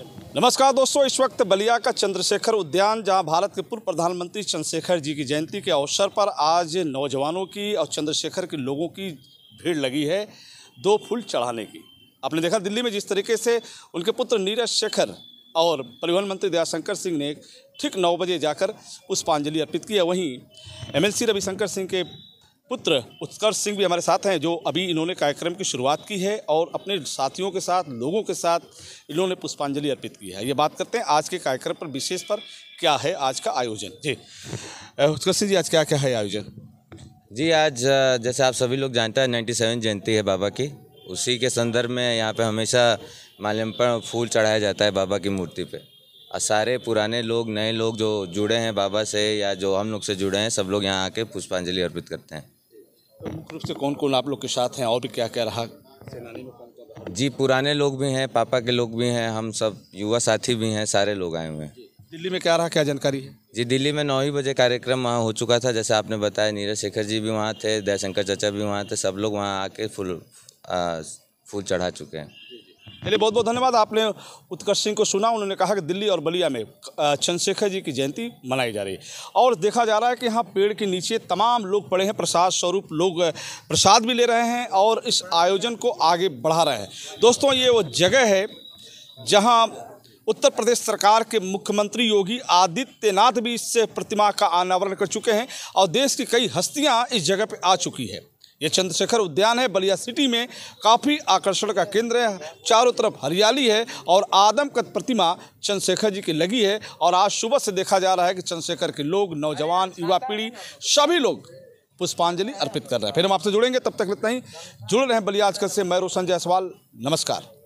नमस्कार दोस्तों इस वक्त बलिया का चंद्रशेखर उद्यान जहां भारत के पूर्व प्रधानमंत्री चंद्रशेखर जी की जयंती के अवसर पर आज नौजवानों की और चंद्रशेखर के लोगों की भीड़ लगी है दो फूल चढ़ाने की आपने देखा दिल्ली में जिस तरीके से उनके पुत्र नीरज शेखर और परिवहन मंत्री दयाशंकर सिंह ने ठीक नौ बजे जाकर पुष्पांजलि अर्पित की है वहीं एमएलसी रविशंकर सिंह के पुत्र उत्कर्ष सिंह भी हमारे साथ हैं जो अभी इन्होंने कार्यक्रम की शुरुआत की है और अपने साथियों के साथ लोगों के साथ इन्होंने पुष्पांजलि अर्पित की है ये बात करते हैं आज के कार्यक्रम पर विशेष पर क्या है आज का आयोजन जी उत्कर्ष सिंह जी आज क्या क्या है आयोजन जी आज जैसे आप सभी लोग जानते हैं नाइन्टी सेवन जयंती है बाबा की उसी के संदर्भ में यहाँ पर हमेशा पर फूल चढ़ाया जाता है बाबा की मूर्ति पर और सारे पुराने लोग नए लोग जो जुड़े हैं बाबा से या जो हम लोग से जुड़े हैं सब लोग यहाँ आके पुष्पांजलि अर्पित करते हैं मुख्य रूप से कौन कौन आप लोग के साथ हैं और भी क्या क्या रहा सेनानी में कौन कौन जी पुराने लोग भी हैं पापा के लोग भी हैं हम सब युवा साथी भी हैं सारे लोग आए हुए हैं दिल्ली में क्या रहा क्या जानकारी है जी दिल्ली में नौ ही बजे कार्यक्रम वहाँ हो चुका था जैसे आपने बताया नीरज शेखर जी भी वहाँ थे दयाशंकर चचा भी वहाँ थे सब लोग वहाँ आके फूल फूल चढ़ा चुके हैं चलिए बहुत बहुत धन्यवाद आपने उत्कर्ष सिंह को सुना उन्होंने कहा कि दिल्ली और बलिया में चंद्रशेखर जी की जयंती मनाई जा रही है और देखा जा रहा है कि यहाँ पेड़ के नीचे तमाम लोग पड़े हैं प्रसाद स्वरूप लोग प्रसाद भी ले रहे हैं और इस आयोजन को आगे बढ़ा रहे हैं दोस्तों ये वो जगह है जहाँ उत्तर प्रदेश सरकार के मुख्यमंत्री योगी आदित्यनाथ भी इस प्रतिमा का अनावरण कर चुके हैं और देश की कई हस्तियाँ इस जगह पर आ चुकी है ये चंद्रशेखर उद्यान है बलिया सिटी में काफ़ी आकर्षण का केंद्र है चारों तरफ हरियाली है और आदम कद प्रतिमा चंद्रशेखर जी की लगी है और आज सुबह से देखा जा रहा है कि चंद्रशेखर के लोग नौजवान युवा पीढ़ी सभी लोग पुष्पांजलि अर्पित कर रहे हैं फिर हम आपसे जुड़ेंगे तब तक इतना ही जुड़ रहे हैं बलिया आजकल से मैं रोशन जायसवाल नमस्कार